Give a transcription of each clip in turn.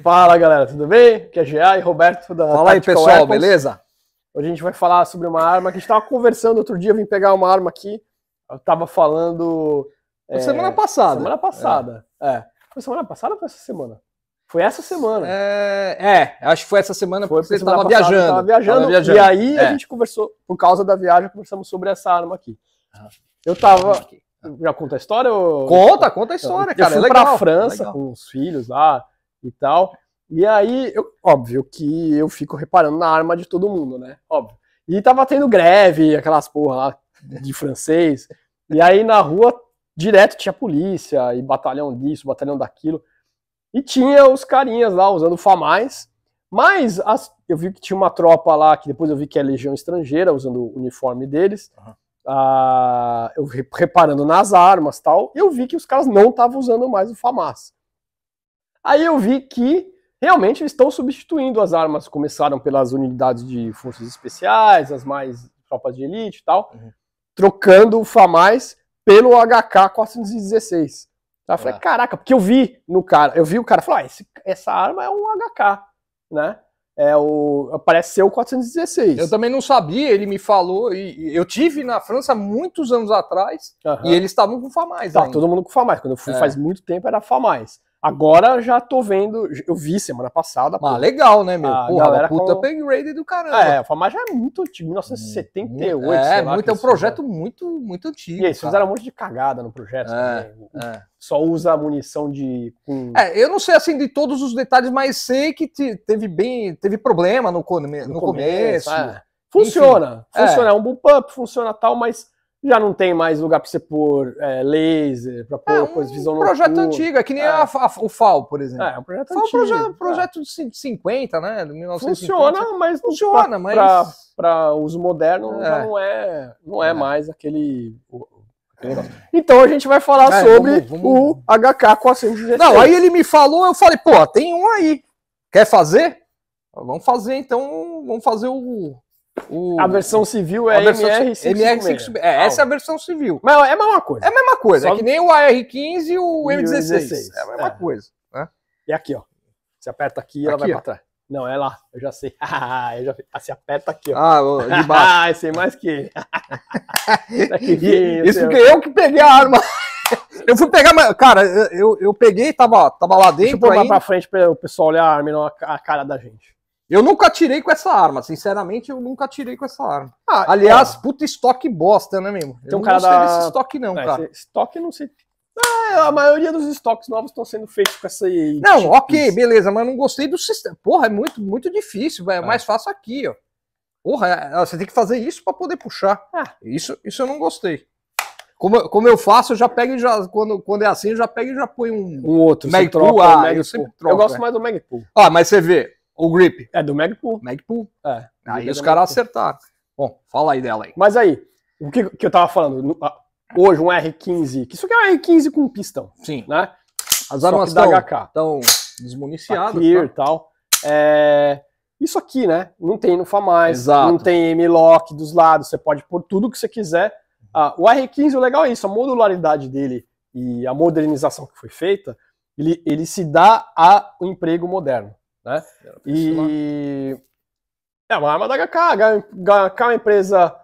Fala galera, tudo bem? Aqui é GA e Roberto da Fala aí pessoal, Weapons. beleza? Hoje a gente vai falar sobre uma arma que a gente estava conversando outro dia, eu vim pegar uma arma aqui, eu estava falando... É, semana passada. Semana passada, é. é. Foi semana passada ou foi essa semana? Foi essa semana. É, é acho que foi essa semana foi porque você estava viajando. Tava viajando, viajando. E aí a é. gente conversou, por causa da viagem, conversamos sobre essa arma aqui. Ah. Eu estava... Já conta a história? Ou... Conta, conta a história, eu, cara. Eu fui é legal, pra França legal. com os filhos lá, e tal. E aí, eu, óbvio que eu fico reparando na arma de todo mundo, né? Óbvio. E tava tendo greve, aquelas porra lá de francês. E aí na rua, direto tinha polícia e batalhão disso, batalhão daquilo. E tinha os carinhas lá usando famais. Mas as, eu vi que tinha uma tropa lá, que depois eu vi que é legião estrangeira, usando o uniforme deles. Uhum. Ah, eu reparando nas armas tal, eu vi que os caras não estavam usando mais o FAMAS. Aí eu vi que realmente estão substituindo as armas. Começaram pelas unidades de forças especiais, as mais tropas de elite e tal, uhum. trocando o FAMAS pelo HK-416. Tá? Eu falei, ah. caraca, porque eu vi no cara, eu vi o cara falar, ah, esse, essa arma é um HK, né? É o. Parece ser o 416. Eu também não sabia, ele me falou. E, e eu tive na França muitos anos atrás e eles estavam com FAMAS. Tá, ainda. todo mundo com FAMAS. Quando eu fui é. faz muito tempo era FAMAS. Agora já tô vendo, eu vi semana passada. Ah, pô, legal, né, meu? A Porra, galera puta com... upgrade do caramba. É, mas já é muito antigo, 1978. Hum, é, muito, é, muito, é um projeto né? muito, muito antigo. E eles fizeram um monte de cagada no projeto. É, né? é. Só usa munição de. Com... É, eu não sei assim de todos os detalhes, mas sei que te, teve bem. Teve problema no, no, no começo. começo é. Funciona, Enfim, funciona. É. é um bullpup, funciona tal, mas já não tem mais lugar para você pôr é, laser, para pôr é, um coisas um projeto noturno. antigo, é que nem é. A, a, o FAL, por exemplo. É, um projeto FAL antigo. FAL é um é. projeto de 50, né? 1950. Funciona, mas não funciona, mas para uso moderno é. já não é, não é, é. mais aquele então a gente vai falar sobre vamos, vamos... o HK400 Não, aí ele me falou, eu falei, pô, tem um aí. Quer fazer? Vamos fazer então, vamos fazer o o... A versão civil é MR556. MR é, essa é a versão civil. Mas é a mesma coisa. É a mesma coisa. É Só... É que nem o AR-15 e o e M16. É a mesma é. coisa. Né? E aqui, ó. Você aperta aqui e ela vai ó. pra trás. Não, é lá. Eu já sei. Ah, eu já... Ah, você aperta aqui, ó. Ah, de baixo. ah, sei mais que... Tá que Isso porque eu que peguei a arma. Eu fui pegar, cara, eu, eu peguei, tava, tava lá dentro. Deixa eu pôr pra frente pra o pessoal olhar a, arma, a cara da gente. Eu nunca tirei com essa arma, sinceramente, eu nunca tirei com essa arma. Ah, Aliás, é. puta estoque bosta, né, mesmo? Então, eu não gostei da... desse estoque, não, é, cara. Estoque não sei. Ah, a maioria dos estoques novos estão sendo feitos com essa. Não, tipo ok, beleza, mas não gostei do sistema. Porra, é muito, muito difícil, velho. É, é. mais fácil aqui, ó. Porra, é, é, você tem que fazer isso para poder puxar. Ah. Isso, isso eu não gostei. Como, como eu faço, eu já pego e já. Quando, quando é assim, eu já pego e já põe um. Um outro. Magpul, troca, ah, eu sempre troco. Eu gosto é. mais do Magpul. Ah, mas você vê, o Grip. É do Magpul. Magpul. É. Aí os caras acertaram. Bom, fala aí dela aí. Mas aí, o que, que eu tava falando? Hoje um R15, que isso aqui é um R15 com pistão. Sim. Né? As armas da HK estão desmuniciadas. Tá e tal. É... Isso aqui, né? Não tem no mais, não tem M-Lock dos lados, você pode pôr tudo que você quiser. Uhum. Ah, o R15, o legal é isso, a modularidade dele e a modernização que foi feita, ele, ele se dá ao emprego moderno. Né? E é uma arma da HK. A HK é uma empresa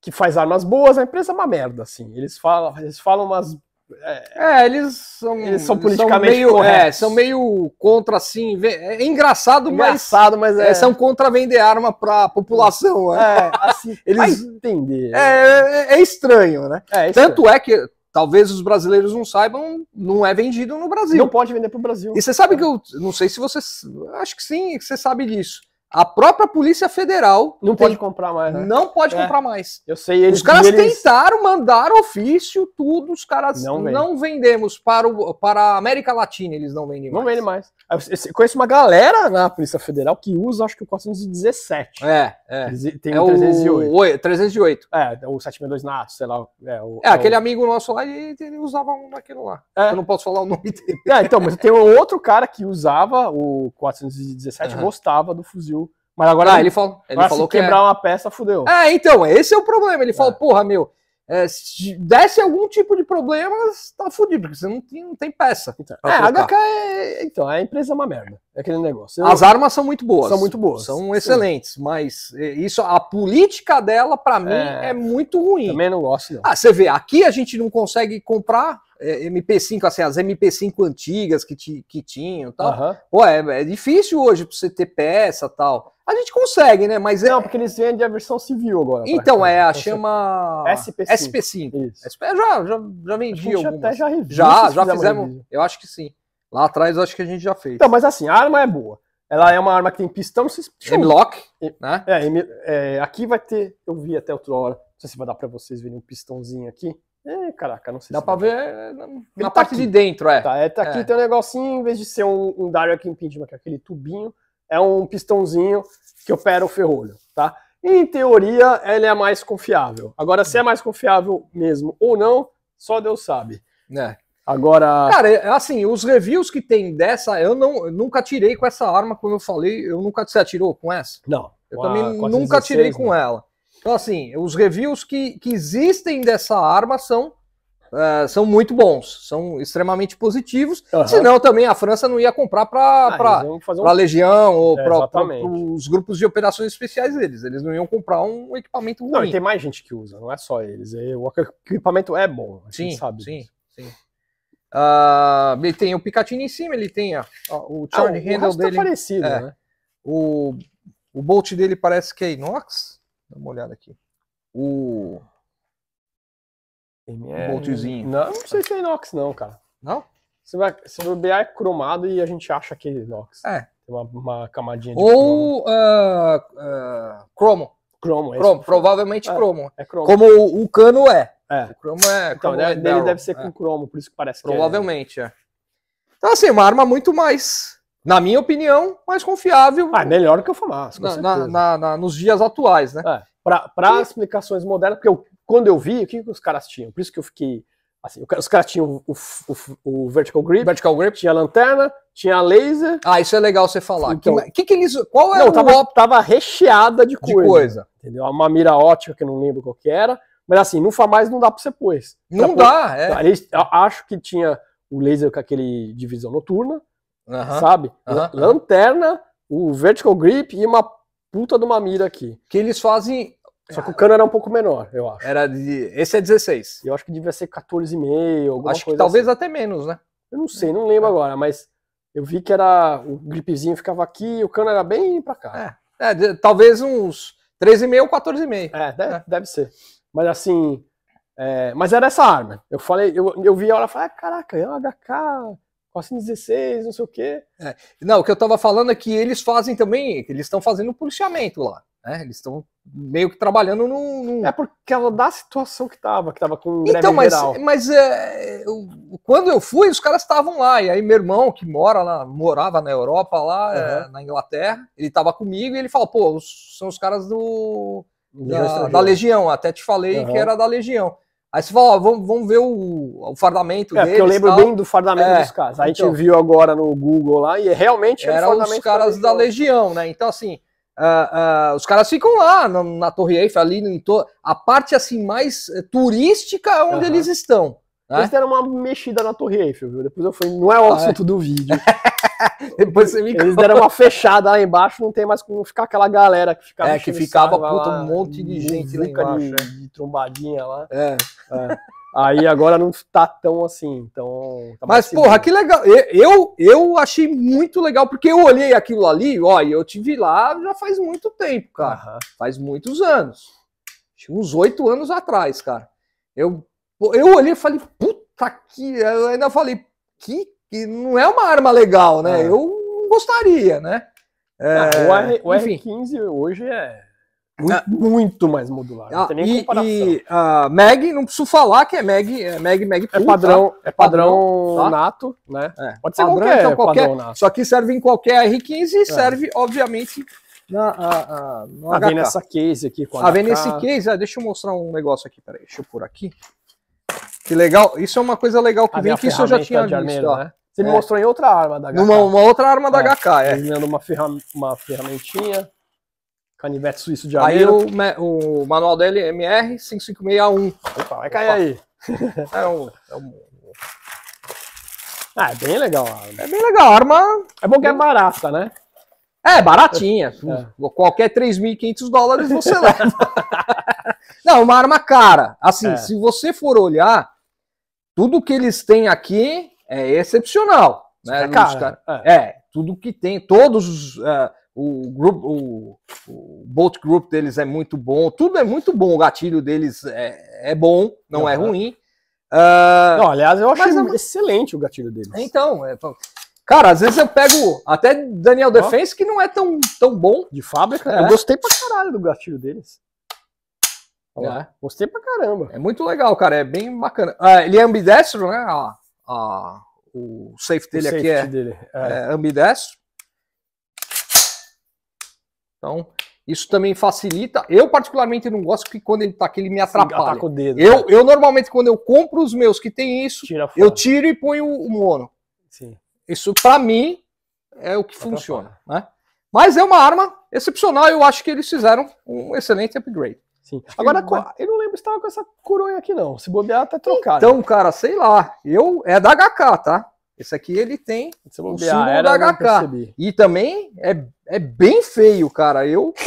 que faz armas boas, é a empresa é uma merda, assim. Eles falam, eles falam umas. É, é eles são, eles são politicamente são meio, É, são meio contra, assim. É engraçado, engraçado mas. mas é. são contra vender arma pra população. Né? É, assim, eles. entender. É, é, é, estranho, né? É, estranho. Tanto é que talvez os brasileiros não saibam, não é vendido no Brasil. Não pode vender para o Brasil. E você sabe é. que eu não sei se você acho que sim, que você sabe disso. A própria Polícia Federal. Não tem... pode comprar mais, né? Não pode é. comprar mais. Eu sei, eles. Os caras eles... tentaram mandar ofício, tudo. Os caras não, não vendemos para, o, para a América Latina, eles não vendem mais. Não vendem mais. Eu conheço uma galera na Polícia Federal que usa, acho que o 417. É, é. Tem é 308. O... 308. É, o 762 NAS, sei lá. É, o, é, é aquele o... amigo nosso lá, ele, ele usava um daquilo lá. É. Eu não posso falar o nome dele. É, então, mas tem um outro cara que usava o 417 uhum. gostava do fuzil mas agora. Ah, ele, falou, ele falou que. É. quebrar é... uma peça, fudeu. Ah, então, esse é o problema. Ele é. falou, porra, meu. É, se desse algum tipo de problema, tá fudido, porque você não tem, não tem peça. Então, é, a HK é, é. Então, a empresa é uma merda. É aquele negócio. Eu, As armas são muito boas. São muito boas. São excelentes, mas é, isso, a política dela, para mim, é... é... muito ruim. Também não gosto, não. Ah, você vê, aqui a gente não consegue comprar é, MP5, assim, as MP5 antigas que, ti, que tinham tal. Uhum. Pô, é, é, difícil hoje pra você ter peça tal. A gente consegue, né? Mas é- Não, é... porque eles vendem a versão civil agora. Então, é, a chama SP5. SP5. SP, já, já, já vendi algumas. Até já, reviu, já, já fizemos. Eu acho que sim. Lá atrás eu acho que a gente já fez. Então, mas assim, a arma é boa. Ela é uma arma que tem pistão. M-Lock, né? É, é, aqui vai ter. Eu vi até outra hora. Não sei se vai dar para vocês verem um pistãozinho aqui. É, caraca, não sei Dá se pra ver é, na, na tá parte aqui. de dentro, é. Tá, é, tá aqui é. tem um negocinho, em vez de ser um, um direct impingement, que é aquele tubinho, é um pistãozinho que opera o ferrolho, tá? E, em teoria, ele é mais confiável. Agora, se é mais confiável mesmo ou não, só Deus sabe. né Agora. Cara, é, assim, os reviews que tem dessa, eu, não, eu nunca tirei com essa arma, como eu falei, eu nunca. Você atirou com essa? Não. Eu também ah, nunca tirei né? com ela. Então, assim, os reviews que, que existem dessa arma são, uh, são muito bons, são extremamente positivos. Uhum. Senão, também a França não ia comprar para ah, um... a Legião ou é, para os grupos de operações especiais deles. Eles não iam comprar um equipamento ruim. Não, e tem mais gente que usa, não é só eles. É, o equipamento é bom, a gente sim, sabe. Sim, disso. sim. Uh, ele tem o Picatinny em cima, ele tem ó, o ah, Charlie ah, o handle é dele. Tá parecido, é, né? O, o bolt dele parece que é inox. Dá uma olhada aqui. O. É, Boltzinho. Não, não sei se é inox, não, cara. Não? Se, vai, se bobear é cromado e a gente acha que é inox. É. Tem uma, uma camadinha de. Ou cromo. Uh, uh, cromo. Cromo, Provavelmente é, cromo. É cromo. Como o, o, cano é. É. O cromo é. Então, cromo deve, né, é dele deve ser com é. cromo, por isso que parece é, né? Provavelmente, é. é. Então, assim, uma arma muito mais na minha opinião, mais confiável. Ah, melhor que o Famas, com na, na, na, nos dias atuais, né? É, Para explicações modernas, porque eu, quando eu vi, o que, que os caras tinham? Por isso que eu fiquei. Assim, os caras tinham o, o, o, vertical grip, vertical grip, tinha lanterna, tinha laser. Ah, isso é legal você falar. Então, que, que, que eles, qual era é não, tava, tava recheada de coisa, de coisa, entendeu? Uma mira ótica que eu não lembro qual que era, mas assim, no mais não dá para você pôr. Não pra dá, pôr, é. Eles, então, acho que tinha o laser com aquele divisão noturna, Uhum. Sabe? Uhum. Lanterna, o vertical grip e uma puta de uma mira aqui. Que eles fazem. Só que o cano era um pouco menor, eu acho. Era de. Esse é 16. Eu acho que devia ser 14,5, alguma acho coisa. Acho que talvez assim. até menos, né? Eu não sei, não lembro é. agora, mas eu vi que era. O gripzinho ficava aqui o cano era bem pra cá. É, é de, talvez uns 13,5 ou 14,5. É, deve, é, deve ser. Mas assim. É, mas era essa arma. Eu falei, eu, eu vi a hora e falei, ah, caraca, é um HK passinho 16, não sei o quê. É. Não, o que eu estava falando é que eles fazem também, eles estão fazendo policiamento lá. Né? Eles estão meio que trabalhando no. É porque ela da situação que tava, que tava com o Então, mas, geral. mas é, eu, quando eu fui, os caras estavam lá. E aí, meu irmão, que mora lá, morava na Europa, lá uhum. é, na Inglaterra, ele tava comigo e ele falou: pô, são os caras do. Da, da, Legião, até te falei uhum. que era da Legião. Aí você fala, ó, vamos, vamos ver o, o fardamento é, deles. eu lembro tal. bem do fardamento é, dos caras. A gente então. viu agora no Google lá e é realmente era eram os caras da legião. né? Então, assim, uh, uh, os caras ficam lá na, na Torre Eiffel, ali em to... a parte assim mais eh, turística é onde uhum. eles estão. Eles é? deram uma mexida na Torre Eiffel, viu? Depois eu fui, não é o ah, é? assunto é. do vídeo. Depois você me Eles deram uma fechada lá embaixo, não tem mais como ficar aquela galera que ficava. É, que ficava puta, lá, um monte de gente lá embaixo, de, é. de trombadinha lá. É. é. Aí agora não tá tão assim, então. Tá Mas, porra, que legal. Eu, eu achei muito legal, porque eu olhei aquilo ali, ó, e eu tive lá já faz muito tempo, cara. Uhum. Faz muitos anos. Uns oito anos atrás, cara. Eu eu olhei e falei, puta que. Eu ainda falei, que, que não é uma arma legal, né? É. Eu gostaria, né? É, ah, o, R, o R15 hoje é muito, ah, muito mais modular. Ah, tem nem e, comparação. E a ah, Mag, não preciso falar que é Mag, é Mag, Mag é padrão, tá? é padrão, tá? nato, né? É. Pode ser padrão, qualquer, então, qualquer padrão nato. Só que serve em qualquer R15 e é. serve, obviamente, na, a, a, no a tá HK. nessa case aqui. Com a, tá a HK. nesse case, ah, deixa eu mostrar um negócio aqui, peraí, deixa eu pôr aqui. Que legal. Isso é uma coisa legal que vem, que isso eu já tinha visto. Armeiro, né? Você é. me mostrou em outra arma da HK. uma outra arma da é. HK, é. uma, ferram uma ferramentinha. Canivete suíço de armeiro. Aí o, o manual dele é MR 5561. Opa, vai cair Opa. aí. é um... É um... Ah, é bem legal a arma. É bem legal. A arma. É bom que é barata, né? É, baratinha. É. Qualquer 3.500 dólares você leva. Não, uma arma cara. Assim, é. se você for olhar, tudo que eles têm aqui é excepcional. Né, é, cara, é. Né? é, tudo que tem, todos os. Uh, o, grupo, o, o Bolt Group deles é muito bom, tudo é muito bom. O gatilho deles é, é bom, não, é ruim. Uh, não, ah, aliás, eu acho mas, excelente o gatilho deles. Então, é, cara, às vezes eu pego até Daniel Defense, que não é tão, tão bom. De fábrica, é. eu gostei pra caralho do gatilho deles. Olha é. Gostei pra caramba. É muito legal, cara. É bem bacana. Ah, ele é ambidestro, né? Ah, ah, o safe dele o aqui é, dele. É. é ambidestro. Então, isso também facilita. Eu, particularmente, não gosto que quando ele tá aqui, ele me atrapalha. Sim, o dedo, eu, né? eu, normalmente, quando eu compro os meus que tem isso, eu tiro e ponho o mono. Sim. Isso, para mim, é o que funciona. Né? Mas é uma arma excepcional. Eu acho que eles fizeram um excelente upgrade. Sim. Agora, eu não lembro se tava com essa coroa aqui, não. Se bobear, tá trocado. Então, cara, sei lá. Eu É da HK, tá? Esse aqui ele tem se bobear, o era, da HK. E também é é bem feio, cara. Eu,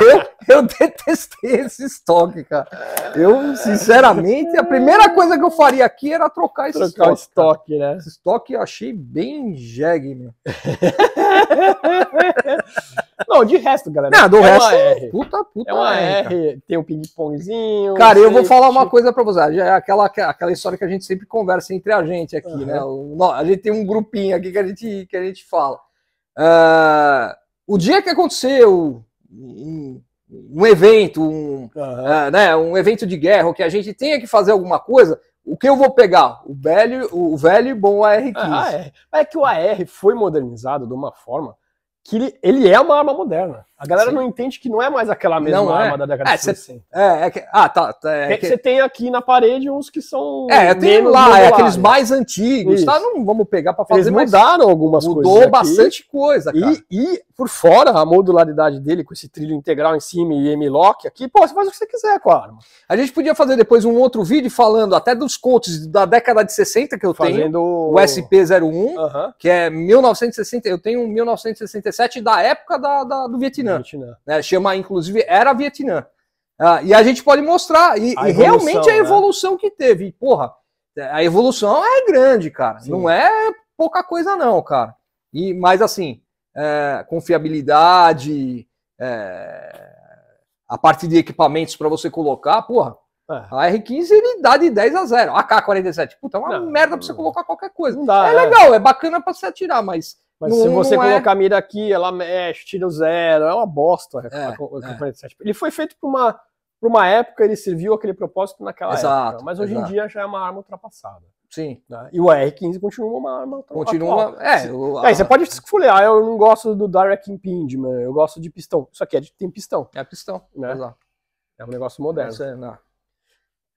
eu, eu, detestei esse estoque, cara. Eu, sinceramente, a primeira coisa que eu faria aqui era trocar esse trocar estoque. estoque né? Esse estoque eu achei bem jegue, meu. Não, de resto, galera. Não, do é resto, uma R. puta, puta. É uma R, tem o um ping-pongzinho. Cara, eu vou falar uma coisa pra vocês. É aquela, aquela história que a gente sempre conversa entre a gente aqui, uhum. né? A gente tem um grupinho aqui que a gente, que a gente fala. Uh, o dia que aconteceu um, um evento, um, uhum. uh, né, um evento de guerra, ou que a gente tenha que fazer alguma coisa, o que eu vou pegar? O velho, o velho e bom AR-15. Ah, é. é que o AR foi modernizado de uma forma que ele, ele é uma arma moderna. A galera Sim. não entende que não é mais aquela mesma não é? arma é. da década é, de 60. É, é que, ah, tá. tá é, que... Você tem aqui na parede uns que são. É, tem lá, é aqueles mais antigos. Tá? Não vamos pegar para fazer. Eles mudaram algumas mudou coisas. Mudou bastante coisa. Cara. E, e, por fora, a modularidade dele com esse trilho integral em cima e M-Lock aqui, pô, você faz o que você quiser com a arma. A gente podia fazer depois um outro vídeo falando até dos contos da década de 60 que eu Fazendo... tenho. O SP01, uh -huh. que é 1960. Eu tenho um 1967 da época da, da do Vietnã. Vietnã. Vietnã. Né, chama, inclusive, era Vietnã. Ah, e a gente pode mostrar, e, a e realmente a né? evolução né? que teve. porra, a evolução é grande, cara. Sim. Não é pouca coisa, não, cara. E, mas assim, é, confiabilidade, é, a parte de equipamentos para você colocar, porra, é. A R15 ele dá de 10 a 0. A K47, puta, é uma não, merda pra você colocar qualquer coisa. Dá, é, é, legal, é bacana pra você atirar, mas mas não, se você é. colocar a mira aqui, ela mexe, tira o zero, é uma bosta. É, é. Ele foi feito para uma, uma época, ele serviu aquele propósito naquela exato, época. Mas hoje exato. em dia já é uma arma ultrapassada. Sim. Né? E o R15 continua uma arma Continua. É, o, a... é, você pode falar, ah, eu não gosto do Direct Impingement, eu gosto de pistão. Isso aqui é de, tem pistão. É pistão, né? Exato. É um negócio moderno. Isso é, né?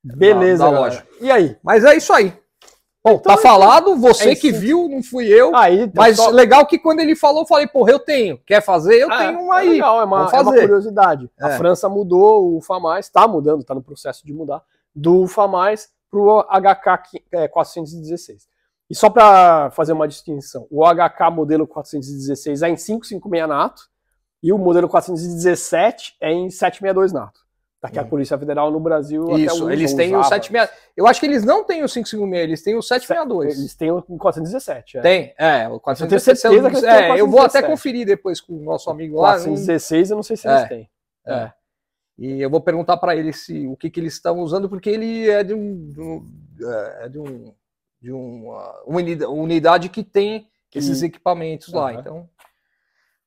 Beleza, da, E aí? Mas é isso aí. Bom, tá então, tá falado, então, você é que viu, não fui eu. Aí, ah, então, mas só... legal que quando ele falou, eu falei, porra, eu tenho. Quer fazer? Eu ah, tenho um é aí. É legal, é uma, é uma curiosidade. É. A França mudou o FAMAS, está mudando, está no processo de mudar, do FAMAS para o HK 416. E só para fazer uma distinção, o HK modelo 416 é em 556 nato e o modelo 417 é em 762 nato que a é. Polícia Federal no Brasil. Isso, eles têm usava. o 766. Eu acho que eles não têm o 556, eles têm o 762. Eles têm o 417. É. Tem, é, o 417. Eu tenho certeza que eles têm é, Eu vou até conferir depois com o nosso amigo lá. 416, eu não sei se eles é, têm. É. é. E eu vou perguntar para ele se, o que, que eles estão usando, porque ele é de um. De um, é, é de um de uh, uma unidade que tem esses equipamentos uhum. lá. Então,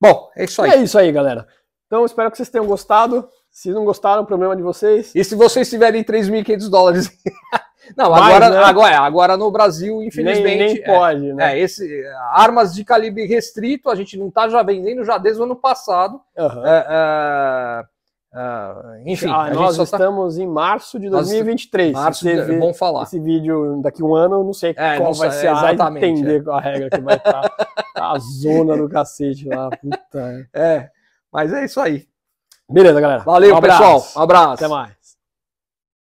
bom, é isso aí. é isso aí, galera. Então, espero que vocês tenham gostado. Se não gostaram, problema de vocês. E se vocês tiverem 3.500 dólares? não, Mais, agora, né? agora, é, agora no Brasil, infelizmente. Nem, nem é. pode, é, né? É, esse, armas de calibre restrito, a gente não está já vendendo já desde o ano passado. Uhum. É, Uh, enfim, ah, nós tá- estamos em março de 2023. Março, é bom falar. Esse vídeo daqui um ano, não sei é, qual não vai sei, ser, é, exatamente, entender é. a regra que vai estar tá. Tá a zona do cacete lá. Puta. É, mas é isso aí. Beleza, galera. Valeu, um pessoal. Um abraço. Até mais.